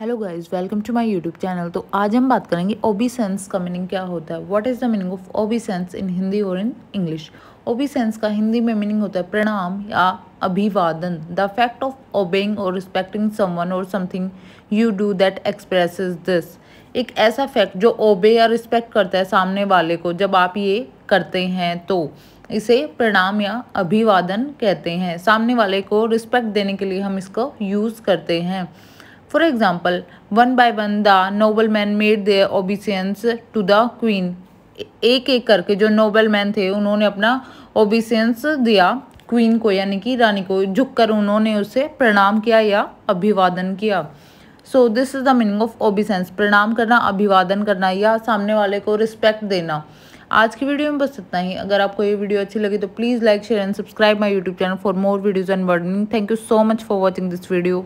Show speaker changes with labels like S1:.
S1: hello guys welcome to my YouTube channel तो आज हम बात करेंगे ओबीसेंस का मीनिंग क्या होता है what is the meaning of obeisance in Hindi और इन इंग्लिश ओबीसेंस का हिंदी में मीनिंग होता है प्रणाम या अभिवादन द फैक्ट ऑफ ओबेइंग और रिस्पेक्टिंग समवन और something you do that express this एक ऐसा फैक्ट जो ओबे या रिस्पेक्ट करता है सामने वाले को जब आप ये करते हैं तो इसे प्रणाम या अभिवादन कहते हैं सामने वाले को रिस्पेक्ट देने के लिए हम इसको यूज़ करते हैं for example one by one the noble man made the obeisance to the queen एक एक करके जो नोबल मैन थे उन्होंने अपना ओबिसंस दिया क्वीन को यानी कि रानी को झुककर उन्होंने उसे प्रणाम किया या अभिवादन किया so this is the meaning of obeisance प्रणाम करना अभिवादन करना या सामने वाले को रिस्पेक्ट देना आज की वीडियो में बस इतना ही अगर आपको ये वीडियो अच्छी लगी तो please like share and subscribe my YouTube channel for more videos and wording thank you so much for watching this video